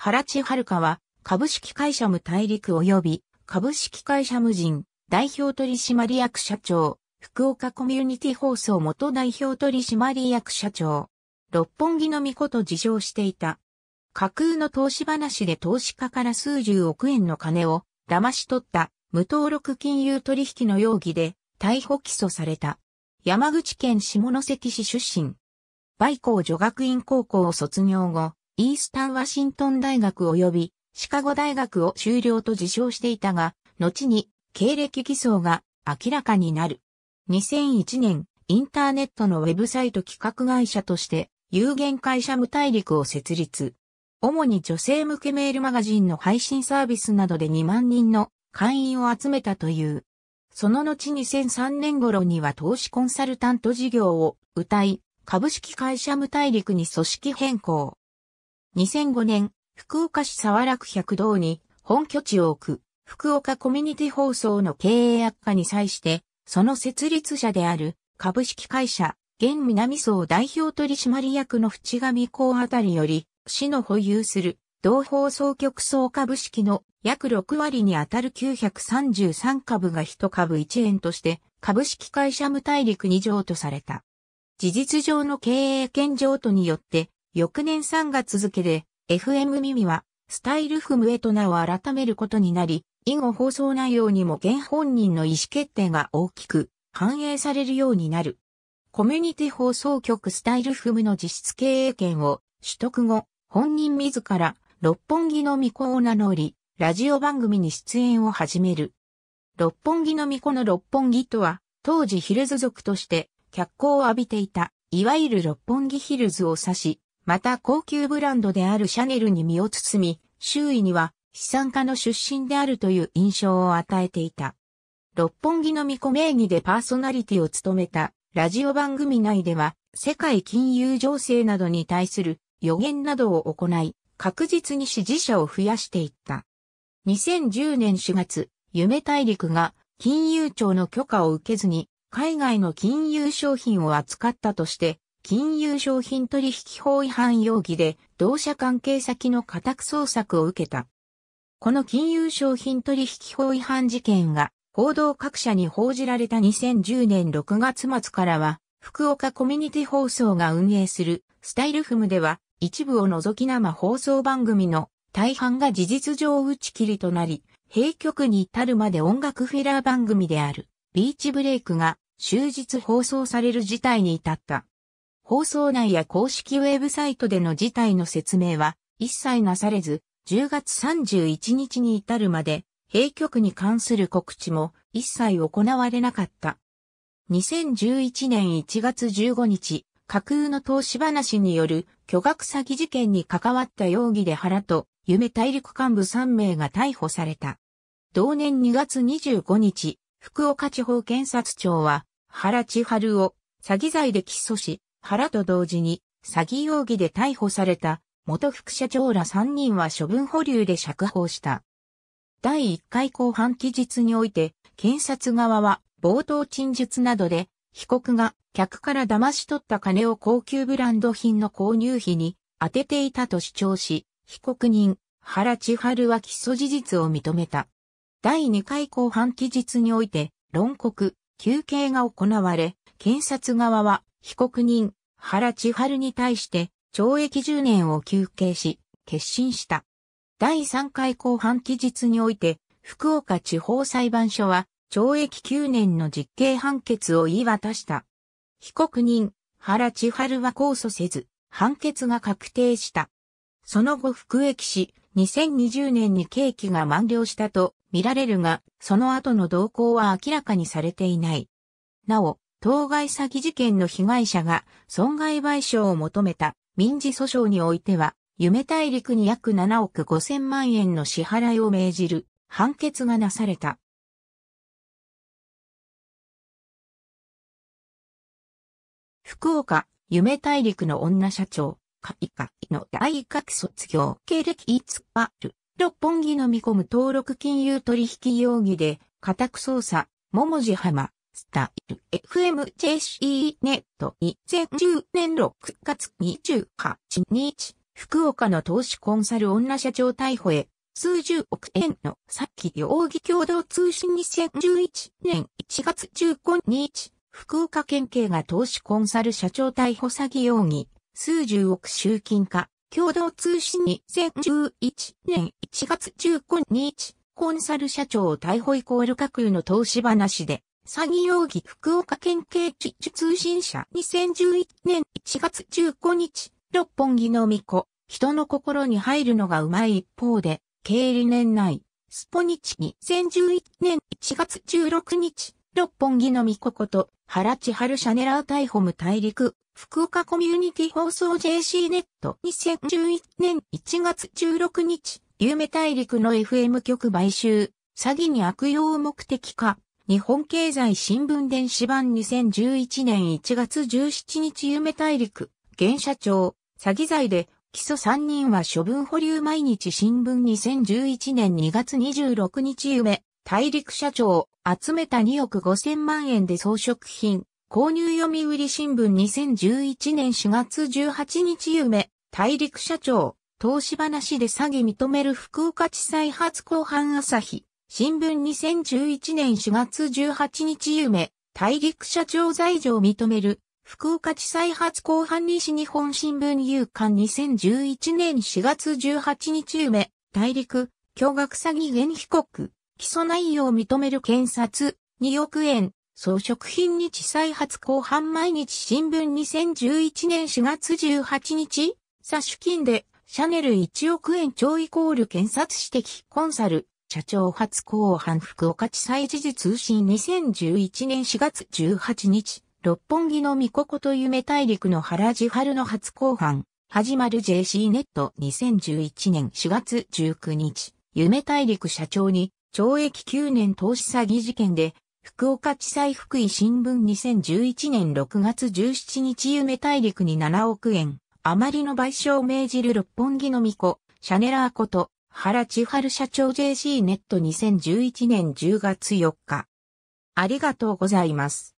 原地香は、株式会社無大陸及び、株式会社無人、代表取締役社長、福岡コミュニティ放送元代表取締役社長、六本木の巫女と自称していた。架空の投資話で投資家から数十億円の金を騙し取った無登録金融取引の容疑で逮捕起訴された。山口県下関市出身。コー女学院高校を卒業後、イースタンワシントン大学及びシカゴ大学を修了と自称していたが、後に経歴偽装が明らかになる。2001年、インターネットのウェブサイト企画会社として有限会社無大陸を設立。主に女性向けメールマガジンの配信サービスなどで2万人の会員を集めたという。その後2003年頃には投資コンサルタント事業を歌い、株式会社無大陸に組織変更。2005年、福岡市沢楽百道に本拠地を置く福岡コミュニティ放送の経営悪化に際して、その設立者である株式会社、現南総代表取締役の淵上公あたりより、市の保有する同放送局総株式の約6割にあたる933株が1株1円として株式会社無大陸に譲渡された。事実上の経営権譲渡によって翌年3月付で FM 耳はスタイルフムへと名を改めることになり、以後放送内容にも現本人の意思決定が大きく反映されるようになる。コミュニティ放送局スタイルフムの実質経営権を取得後、本人自ら六本木の巫女を名乗り、ラジオ番組に出演を始める。六本木の巫女の六本木とは、当時ヒルズ族として脚光を浴びていた、いわゆる六本木ヒルズを指し、また高級ブランドであるシャネルに身を包み、周囲には資産家の出身であるという印象を与えていた。六本木の巫女名義でパーソナリティを務めたラジオ番組内では世界金融情勢などに対する予言などを行い、確実に支持者を増やしていった。2010年4月、夢大陸が金融庁の許可を受けずに海外の金融商品を扱ったとして金融商品取引法違反容疑で同社関係先の家宅捜索を受けた。この金融商品取引法違反事件が報道各社に報じられた2010年6月末からは福岡コミュニティ放送が運営するスタイルフムでは一部を除き生放送番組の大半が事実上打ち切りとなり、閉局に至るまで音楽フェラー番組であるビーチブレイクが終日放送される事態に至った。放送内や公式ウェブサイトでの事態の説明は一切なされず、10月31日に至るまで、閉局に関する告知も一切行われなかった。2011年1月15日、架空の投資話による巨額詐欺事件に関わった容疑で原と夢大陸幹部3名が逮捕された。同年2月25日、福岡地方検察庁は原千春を詐欺罪で起訴し、原と同時に、詐欺容疑で逮捕された、元副社長ら3人は処分保留で釈放した。第1回公判期日において、検察側は冒頭陳述などで、被告が客から騙し取った金を高級ブランド品の購入費に当てていたと主張し、被告人、原千春は起訴事実を認めた。第2回公判期日において、論告、休刑が行われ、検察側は被告人、原千春に対して懲役10年を求刑し、決心した。第3回公判期日において、福岡地方裁判所は懲役9年の実刑判決を言い渡した。被告人、原千春は控訴せず、判決が確定した。その後服役し、2020年に刑期が満了したと見られるが、その後の動向は明らかにされていない。なお、当該詐欺事件の被害者が損害賠償を求めた民事訴訟においては、夢大陸に約7億5千万円の支払いを命じる判決がなされた。福岡、夢大陸の女社長、カイカイの大学卒業経歴いつパる、六本木の見込む登録金融取引容疑で、家宅捜査、桃地浜、スタイル FMJC ネット2010年6月28日、福岡の投資コンサル女社長逮捕へ、数十億円のっき。容疑共同通信2011年1月15日、福岡県警が投資コンサル社長逮捕詐欺容疑、数十億集金化、共同通信2011年1月15日、コンサル社長を逮捕イコール架空の投資話で、詐欺容疑福岡県警地通信社2011年1月15日、六本木の巫女、人の心に入るのがうまい一方で、経理年内、スポニチ2011年1月16日、六本木の巫女こと、原千春シャネラー逮捕無大陸、福岡コミュニティ放送 JC ネット2011年1月16日、有名大陸の FM 局買収、詐欺に悪用目的か。日本経済新聞電子版2011年1月17日夢大陸、現社長、詐欺罪で、起訴3人は処分保留毎日新聞2011年2月26日夢、大陸社長、集めた2億5000万円で装飾品、購入読売新聞2011年4月18日夢、大陸社長、投資話で詐欺認める福岡地裁初公判朝日。新聞2011年4月18日夢、大陸社長罪状認める、福岡地裁初公判西日本新聞有刊2011年4月18日夢、大陸、驚愕詐欺現被告、起訴内容を認める検察、2億円、装飾品に地裁初公判毎日新聞2011年4月18日、詐手金で、シャネル1億円超イコール検察指摘コンサル、社長初公判福岡地裁時事通信2011年4月18日、六本木の御こと夢大陸の原地春の初公判、始まる JC ネット2011年4月19日、夢大陸社長に懲役9年投資詐欺事件で、福岡地裁福井新聞2011年6月17日夢大陸に7億円、余りの賠償を命じる六本木の巫女、シャネラーこと、原千春社長 JC ネット2011年10月4日。ありがとうございます。